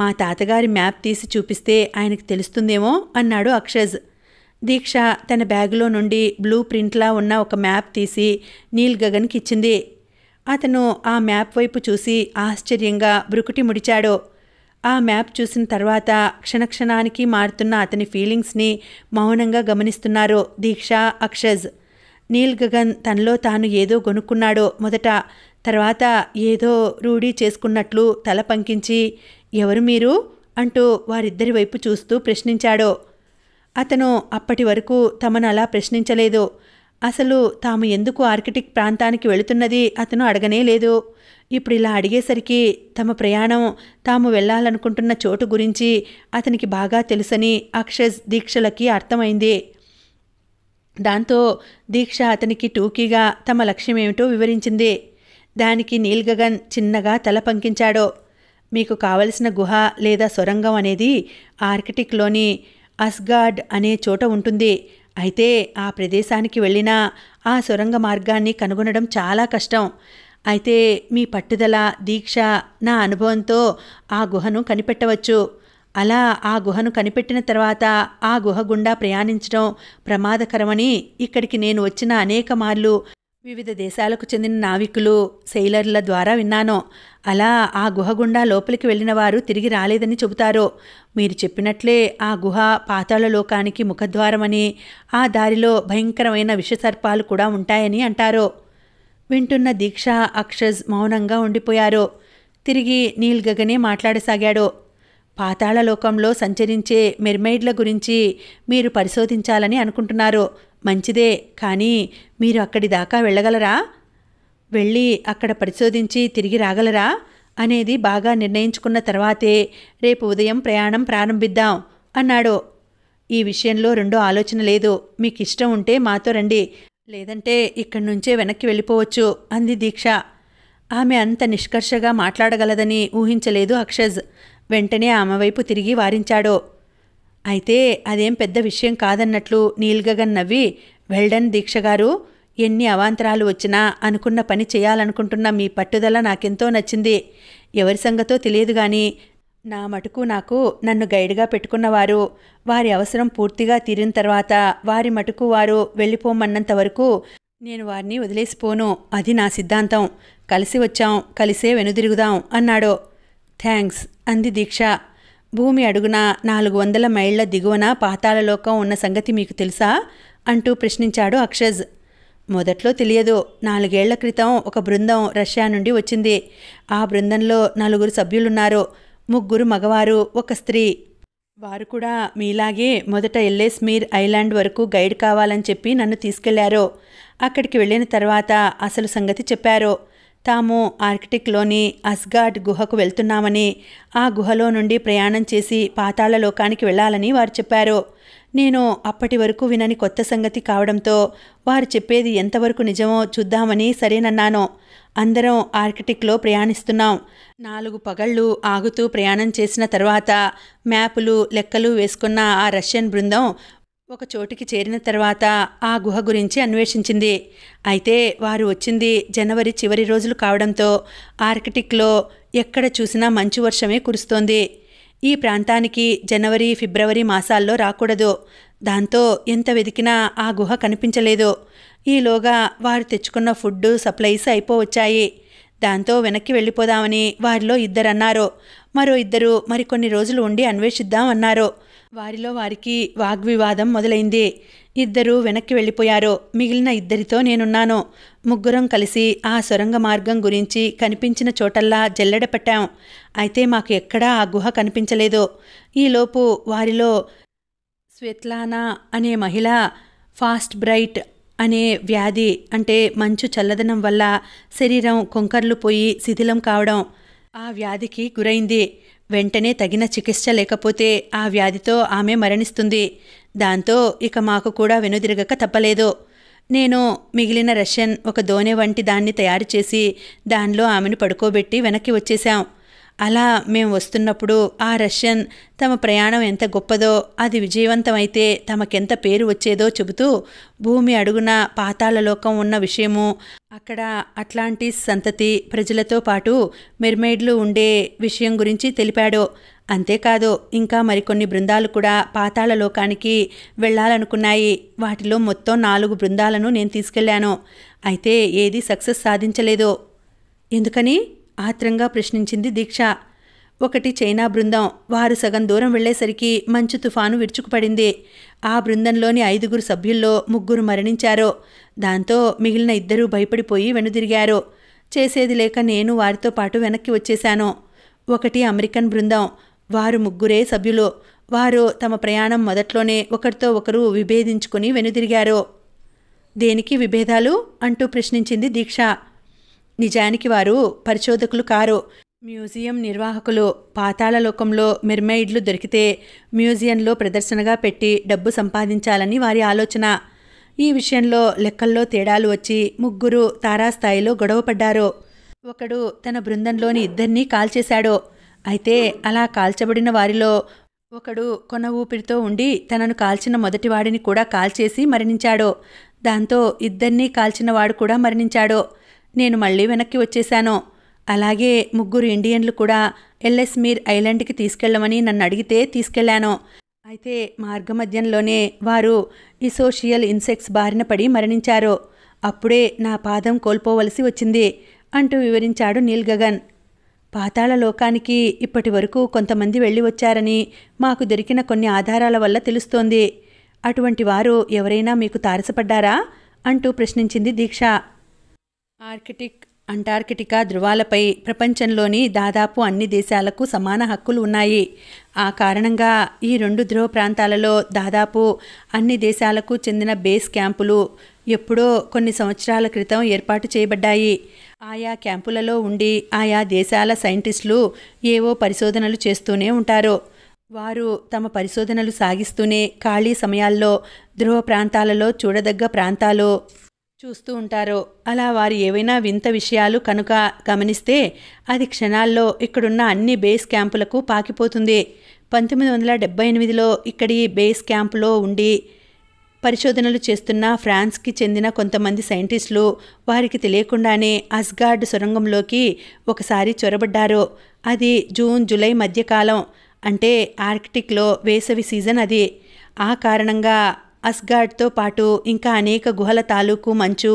మా తాతగారి మ్యాప్ తీసి చూపిస్తే ఆయనకు తెలుస్తుందేమో అన్నాడు అక్షజ్ దీక్ష తన బ్యాగులో నుండి బ్లూ ప్రింట్లా ఉన్న ఒక మ్యాప్ తీసి నీల్ గగన్కి ఇచ్చింది అతను ఆ మ్యాప్ వైపు చూసి ఆశ్చర్యంగా బ్రుకుటి ముడిచాడో ఆ మ్యాప్ చూసిన తర్వాత క్షణక్షణానికి మారుతున్న అతని ఫీలింగ్స్ని మౌనంగా గమనిస్తున్నారు దీక్ష అక్షజ్ నీల్ గగన్ తనలో తాను ఏదో కొనుక్కున్నాడో మొదట తర్వాత ఏదో రూఢీ చేసుకున్నట్లు తల పంకించి ఎవరు మీరు అంటూ వారిద్దరి వైపు చూస్తూ ప్రశ్నించాడో అతను అప్పటి వరకు తమను అలా ప్రశ్నించలేదు అసలు తాము ఎందుకు ఆర్కిటిక్ ప్రాంతానికి వెళుతున్నది అతను అడగనే లేదు ఇప్పుడు ఇలా అడిగేసరికి తమ ప్రయాణం తాము వెళ్ళాలనుకుంటున్న చోటు గురించి అతనికి బాగా తెలుసని అక్షయ్ దీక్షలకి అర్థమైంది దాంతో దీక్ష అతనికి టూకీగా తమ లక్ష్యం ఏమిటో వివరించింది దానికి నీల్గగన్ చిన్నగా తల పంకించాడు మీకు కావలసిన గుహ లేదా సొరంగం అనేది ఆర్కిటిక్లోని అస్గాడ్ అనే చోట ఉంటుంది అయితే ఆ ప్రదేశానికి వెళ్ళినా ఆ సొరంగ మార్గాన్ని కనుగొనడం చాలా కష్టం అయితే మీ పట్టుదల దీక్ష నా అనుభవంతో ఆ గుహను కనిపెట్టవచ్చు అలా ఆ గుహను కనిపెట్టిన తర్వాత ఆ గుహ గుండా ప్రయాణించడం ప్రమాదకరమని ఇక్కడికి నేను వచ్చిన అనేక మార్లు వివిధ దేశాలకు చెందిన నావికులు సెయిలర్ల ద్వారా విన్నాను అలా ఆ గుహ గుండా లోపలికి వెళ్ళిన వారు తిరిగి రాలేదని చెబుతారు మీరు చెప్పినట్లే ఆ గుహ పాతాళ లోకానికి ముఖద్వారమని ఆ దారిలో భయంకరమైన విషసర్పాలు కూడా ఉంటాయని అంటారు వింటున్న దీక్ష అక్షజ్ మౌనంగా ఉండిపోయారు తిరిగి నీల్ గగనే మాట్లాడసాగాడు పాతాళలోకంలో సంచరించే మెర్మైడ్ల గురించి మీరు పరిశోధించాలని అనుకుంటున్నారు మంచిదే కానీ మీరు అక్కడి దాకా వెళ్ళగలరా వెళ్ళి అక్కడ పరిశోధించి తిరిగి రాగలరా అనేది బాగా నిర్ణయించుకున్న తర్వాతే రేపు ఉదయం ప్రయాణం ప్రారంభిద్దాం అన్నాడు ఈ విషయంలో రెండో ఆలోచన లేదు మీకు ఇష్టం ఉంటే మాతో రండి లేదంటే ఇక్కడి నుంచే వెనక్కి వెళ్ళిపోవచ్చు అంది దీక్ష ఆమె అంత నిష్కర్షగా మాట్లాడగలదని ఊహించలేదు అక్షజ్ వెంటనే ఆమె వైపు తిరిగి వారించాడు అయితే అదేం పెద్ద విషయం కాదన్నట్లు నీల్గగన్ నవ్వి వెల్డన్ దీక్ష గారు ఎన్ని అవాంతరాలు వచ్చినా అనుకున్న పని చేయాలనుకుంటున్న మీ పట్టుదల నాకెంతో నచ్చింది ఎవరి సంగతో తెలియదు కానీ నా మటుకు నాకు నన్ను గైడ్గా పెట్టుకున్నవారు వారి అవసరం పూర్తిగా తీరిన తర్వాత వారి మటుకు వారు వెళ్ళిపోమన్నంత వరకు నేను వారిని వదిలేసిపోను అది నా సిద్ధాంతం కలిసి వచ్చాం కలిసే వెనుదిరుగుదాం అన్నాడు థ్యాంక్స్ అంది దీక్ష భూమి అడుగున నాలుగు వందల మైళ్ల దిగువన పాతాళలోకం ఉన్న సంగతి మీకు తెలుసా అంటూ ప్రశ్నించాడు అక్షజ్ మొదట్లో తెలియదు నాలుగేళ్ల క్రితం ఒక బృందం రష్యా నుండి వచ్చింది ఆ బృందంలో నలుగురు సభ్యులున్నారు ముగ్గురు మగవారు ఒక స్త్రీ వారు కూడా మీలాగే మొదట మీర్ ఐలాండ్ వరకు గైడ్ కావాలని చెప్పి నన్ను తీసుకెళ్లారు అక్కడికి వెళ్ళిన తర్వాత అసలు సంగతి చెప్పారు తాము ఆర్కిటిక్లోని అస్గాడ్ గుహకు వెళ్తున్నామని ఆ గుహలో నుండి ప్రయాణం చేసి పాతాళ లోకానికి వెళ్ళాలని వారు చెప్పారు నేను అప్పటి వరకు వినని కొత్త సంగతి కావడంతో వారు చెప్పేది ఎంతవరకు నిజమో చూద్దామని సరేనన్నాను అందరం ఆర్కిటిక్లో ప్రయాణిస్తున్నాం నాలుగు పగళ్ళు ఆగుతూ ప్రయాణం చేసిన తర్వాత మ్యాపులు లెక్కలు వేసుకున్న ఆ రష్యన్ బృందం ఒక చోటికి చేరిన తర్వాత ఆ గుహ గురించి అన్వేషించింది అయితే వారు వచ్చింది జనవరి చివరి రోజులు కావడంతో ఆర్కిటిక్లో ఎక్కడ చూసినా మంచు వర్షమే కురుస్తోంది ఈ ప్రాంతానికి జనవరి ఫిబ్రవరి మాసాల్లో రాకూడదు దాంతో ఎంత వెతికినా ఆ గుహ కనిపించలేదు ఈలోగా వారు తెచ్చుకున్న ఫుడ్ సప్లైస్ అయిపోవచ్చాయి దాంతో వెనక్కి వెళ్ళిపోదామని వారిలో ఇద్దరన్నారు మరో ఇద్దరు మరికొన్ని రోజులు ఉండి అన్వేషిద్దాం అన్నారు వారిలో వారికి వాగ్వివాదం మొదలైంది ఇద్దరు వెనక్కి వెళ్ళిపోయారు మిగిలిన ఇద్దరితో నేనున్నాను ముగ్గురం కలిసి ఆ సొరంగ మార్గం గురించి కనిపించిన చోటల్లా జల్లెడ పెట్టాం అయితే మాకు ఎక్కడా ఆ గుహ కనిపించలేదు ఈలోపు వారిలో స్వెత్లానా అనే మహిళ ఫాస్ట్ బ్రైట్ అనే వ్యాధి అంటే మంచు చల్లదనం వల్ల శరీరం కొంకర్లు పోయి శిథిలం కావడం ఆ వ్యాధికి గురైంది వెంటనే తగిన చికిత్స లేకపోతే ఆ వ్యాధితో ఆమె మరణిస్తుంది దాంతో ఇక మాకు కూడా వెనుదిరగక తప్పలేదు నేను మిగిలిన రష్యన్ ఒక దోనె వంటి దాన్ని తయారు చేసి దానిలో ఆమెను పడుకోబెట్టి వెనక్కి వచ్చేశాం అలా మేము వస్తున్నప్పుడు ఆ రష్యన్ తమ ప్రయాణం ఎంత గొప్పదో అది విజయవంతమైతే తమకెంత పేరు వచ్చేదో చెబుతూ భూమి అడుగున పాతాళలోకం ఉన్న విషయము అక్కడ అట్లాంటిస్ సంతతి ప్రజలతో పాటు మెర్మైడ్లు ఉండే విషయం గురించి తెలిపాడు అంతేకాదు ఇంకా మరికొన్ని బృందాలు కూడా పాతాళలోకానికి లోకానికి వెళ్ళాలనుకున్నాయి వాటిలో మొత్తం నాలుగు బృందాలను నేను తీసుకెళ్లాను అయితే ఏది సక్సెస్ సాధించలేదు ఎందుకని ఆత్రంగా ప్రశ్నించింది దీక్ష ఒకటి చైనా బృందం వారు సగం దూరం వెళ్లేసరికి మంచు తుఫాను విరుచుకుపడింది ఆ బృందంలోని ఐదుగురు సభ్యుల్లో ముగ్గురు మరణించారు దాంతో మిగిలిన ఇద్దరూ భయపడిపోయి వెనుదిరిగారు చేసేది లేక నేను వారితో పాటు వెనక్కి వచ్చేశాను ఒకటి అమెరికన్ బృందం వారు ముగ్గురే సభ్యులు వారు తమ ప్రయాణం మొదట్లోనే ఒకరితో ఒకరు విభేదించుకుని వెనుదిరిగారు దేనికి విభేదాలు అంటూ ప్రశ్నించింది దీక్ష నిజానికి వారు పరిశోధకులు కారు మ్యూజియం నిర్వాహకులు పాతాళలోకంలో మిర్మైడ్లు దొరికితే మ్యూజియంలో ప్రదర్శనగా పెట్టి డబ్బు సంపాదించాలని వారి ఆలోచన ఈ విషయంలో లెక్కల్లో తేడాలు వచ్చి ముగ్గురు తారాస్థాయిలో గొడవపడ్డారు ఒకడు తన బృందంలోని ఇద్దరినీ కాల్చేశాడు అయితే అలా కాల్చబడిన వారిలో ఒకడు కొన ఊపిరితో ఉండి తనను కాల్చిన మొదటివాడిని కూడా కాల్చేసి మరణించాడు దాంతో ఇద్దరినీ కాల్చిన వాడు కూడా మరణించాడు నేను మళ్ళీ వెనక్కి వచ్చేశాను అలాగే ముగ్గురు ఇండియన్లు కూడా ఎల్ఎస్మీర్ ఐలాండ్కి తీసుకెళ్ళమని నన్ను అడిగితే తీసుకెళ్లాను అయితే మార్గమధ్యంలోనే వారు ఇసోషియల్ ఇన్సెక్ట్స్ బారిన పడి మరణించారు అప్పుడే నా పాదం కోల్పోవలసి వచ్చింది అంటూ వివరించాడు నీల్ గగన్ పాతాళ లోకానికి ఇప్పటి వరకు కొంతమంది వెళ్ళి వచ్చారని మాకు దొరికిన కొన్ని ఆధారాల వల్ల తెలుస్తోంది అటువంటి వారు ఎవరైనా మీకు తారసపడ్డారా అంటూ ప్రశ్నించింది దీక్ష ఆర్కిటిక్ అంటార్కిటికా ధృవాలపై ప్రపంచంలోని దాదాపు అన్ని దేశాలకు సమాన హక్కులు ఉన్నాయి ఆ కారణంగా ఈ రెండు ధ్రువ ప్రాంతాలలో దాదాపు అన్ని దేశాలకు చెందిన బేస్ క్యాంపులు ఎప్పుడో కొన్ని సంవత్సరాల క్రితం ఏర్పాటు చేయబడ్డాయి ఆయా క్యాంపులలో ఉండి ఆయా దేశాల సైంటిస్టులు ఏవో పరిశోధనలు చేస్తూనే ఉంటారు వారు తమ పరిశోధనలు సాగిస్తూనే ఖాళీ సమయాల్లో ధ్రువ ప్రాంతాలలో చూడదగ్గ ప్రాంతాలు చూస్తూ ఉంటారో అలా వారు ఏవైనా వింత విషయాలు కనుక గమనిస్తే అది క్షణాల్లో ఇక్కడున్న అన్ని బేస్ క్యాంపులకు పాకిపోతుంది పంతొమ్మిది వందల డెబ్బై ఎనిమిదిలో ఇక్కడి బేస్ క్యాంపులో ఉండి పరిశోధనలు చేస్తున్న ఫ్రాన్స్కి చెందిన కొంతమంది సైంటిస్టులు వారికి తెలియకుండానే అస్గార్డ్ సొరంగంలోకి ఒకసారి చొరబడ్డారు అది జూన్ జూలై మధ్యకాలం అంటే ఆర్కిటిక్లో వేసవి సీజన్ అది ఆ కారణంగా అస్గాడ్తో పాటు ఇంకా అనేక గుహల తాలూకు మంచు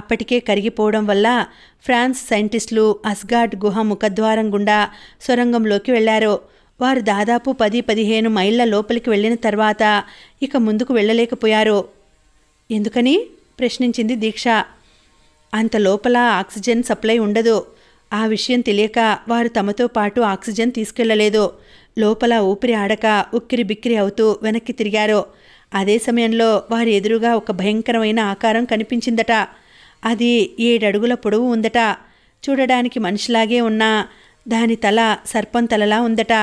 అప్పటికే కరిగిపోవడం వల్ల ఫ్రాన్స్ సైంటిస్టులు అస్గాడ్ గుహ ముఖద్వారం గుండా సొరంగంలోకి వెళ్లారు వారు దాదాపు పది పదిహేను మైళ్ళ లోపలికి వెళ్ళిన తర్వాత ఇక ముందుకు వెళ్ళలేకపోయారు ఎందుకని ప్రశ్నించింది దీక్ష అంత లోపల ఆక్సిజన్ సప్లై ఉండదు ఆ విషయం తెలియక వారు తమతో పాటు ఆక్సిజన్ తీసుకెళ్లలేదు లోపల ఊపిరి ఆడక ఉక్కిరి బిక్కిరి అవుతూ వెనక్కి తిరిగారు అదే సమయంలో వారి ఎదురుగా ఒక భయంకరమైన ఆకారం కనిపించిందట అది ఏడడుగుల పొడవు ఉందట చూడడానికి మనిషిలాగే ఉన్నా దాని తల సర్పం తలలా ఉందట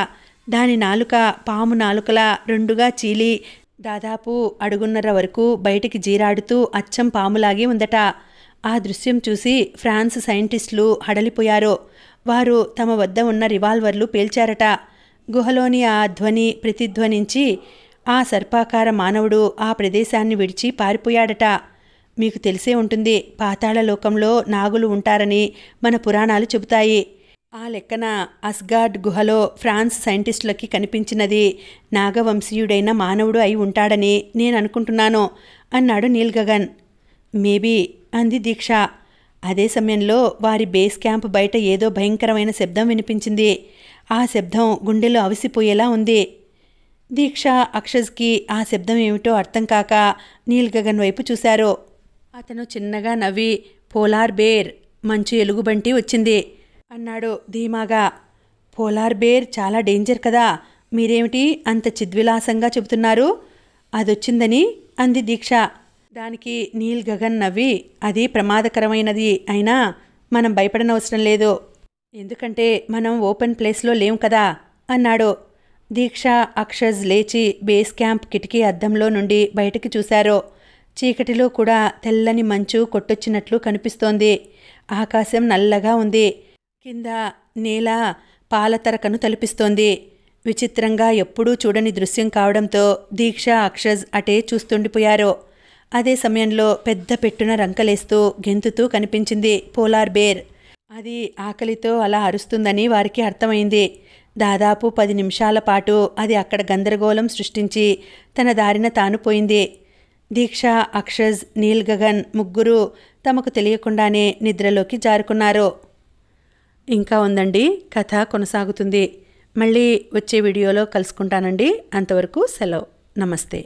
దాని నాలుక పాము నాలుకలా రెండుగా చీలి దాదాపు అడుగున్నర వరకు బయటికి జీరాడుతూ అచ్చం పాములాగే ఉందట ఆ దృశ్యం చూసి ఫ్రాన్స్ సైంటిస్టులు హడలిపోయారు వారు తమ వద్ద ఉన్న రివాల్వర్లు పేల్చారట గుహలోని ఆ ధ్వని ప్రతిధ్వనించి ఆ సర్పాకార మానవుడు ఆ ప్రదేశాన్ని విడిచి పారిపోయాడట మీకు తెలిసే ఉంటుంది పాతాళలోకంలో నాగులు ఉంటారని మన పురాణాలు చెబుతాయి ఆ లెక్కన అస్గార్డ్ గుహలో ఫ్రాన్స్ సైంటిస్టులకి కనిపించినది నాగవంశీయుడైన మానవుడు అయి ఉంటాడని నేను అనుకుంటున్నాను అన్నాడు నీల్ గగన్ మేబీ అంది దీక్ష అదే సమయంలో వారి బేస్ క్యాంప్ బయట ఏదో భయంకరమైన శబ్దం వినిపించింది ఆ శబ్దం గుండెలో అవిసిపోయేలా ఉంది దీక్ష అక్షజ్కి ఆ శబ్దం ఏమిటో అర్థం కాక నీల్ గగన్ వైపు చూశారు అతను చిన్నగా నవ్వి పోలార్ బేర్ మంచు ఎలుగుబంటి వచ్చింది అన్నాడు ధీమాగా పోలార్ బేర్ చాలా డేంజర్ కదా మీరేమిటి అంత చిద్విలాసంగా చెబుతున్నారు అదొచ్చిందని అంది దీక్ష దానికి నీల్ గగన్ నవ్వి అది ప్రమాదకరమైనది అయినా మనం భయపడనవసరం లేదు ఎందుకంటే మనం ఓపెన్ ప్లేస్లో లేవు కదా అన్నాడు దీక్ష అక్షజ్ లేచి బేస్ క్యాంప్ కిటికీ అద్దంలో నుండి బయటికి చూశారో చీకటిలో కూడా తెల్లని మంచు కొట్టొచ్చినట్లు కనిపిస్తోంది ఆకాశం నల్లగా ఉంది కింద నేల పాలతరకను తలపిస్తోంది విచిత్రంగా ఎప్పుడూ చూడని దృశ్యం కావడంతో దీక్ష అక్షజ్ అటే చూస్తుండిపోయారు అదే సమయంలో పెద్ద పెట్టున రంకలేస్తూ గెంతుతూ కనిపించింది పోలార్ బేర్ అది ఆకలితో అలా అరుస్తుందని వారికి అర్థమైంది దాదాపు పది నిమిషాల పాటు అది అక్కడ గందరగోళం సృష్టించి తన దారిన తాను పోయింది దీక్ష అక్షజ్ నీల్ గగన్ ముగ్గురు తమకు తెలియకుండానే నిద్రలోకి జారుకున్నారు ఇంకా ఉందండి కథ కొనసాగుతుంది మళ్ళీ వచ్చే వీడియోలో కలుసుకుంటానండి అంతవరకు సెలవు నమస్తే